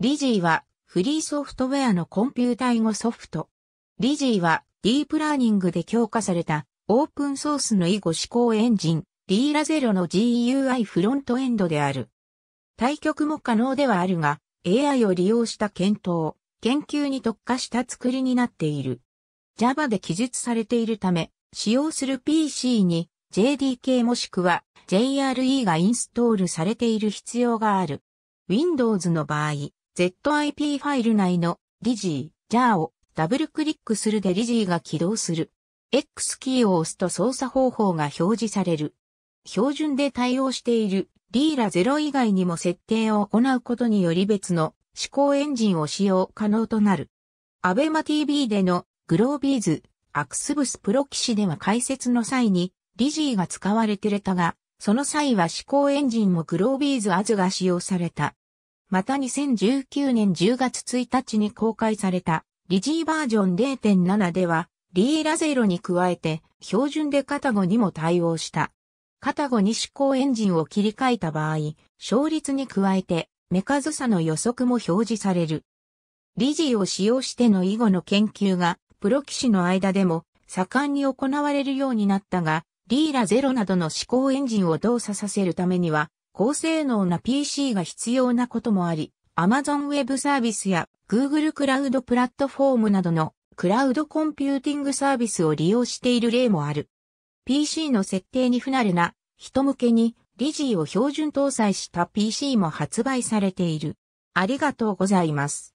リジーはフリーソフトウェアのコンピュータイ語ソフト。リジーはディープラーニングで強化されたオープンソースの囲碁思考エンジン、リーラゼロの GUI フロントエンドである。対局も可能ではあるが、AI を利用した検討、研究に特化した作りになっている。Java で記述されているため、使用する PC に JDK もしくは JRE がインストールされている必要がある。Windows の場合、ZIP ファイル内のリジー、ジャーをダブルクリックするでリジーが起動する。X キーを押すと操作方法が表示される。標準で対応しているリーラ0以外にも設定を行うことにより別の思考エンジンを使用可能となる。アベマ TV でのグロービーズ、アクスブスプロ騎士では解説の際にリジーが使われてれたが、その際は思考エンジンもグロービーズアズが使用された。また2019年10月1日に公開された、リジーバージョン0.7では、リーラゼロに加えて、標準でカタゴにも対応した。カタゴに試行エンジンを切り替えた場合、勝率に加えて、メカズ差の予測も表示される。リジーを使用しての以後の研究が、プロ騎士の間でも、盛んに行われるようになったが、リーラゼロなどの試行エンジンを動作させるためには、高性能な PC が必要なこともあり、Amazon Web サービスや Google クラウドプラットフォームなどのクラウドコンピューティングサービスを利用している例もある。PC の設定に不慣れな人向けにリジーを標準搭載した PC も発売されている。ありがとうございます。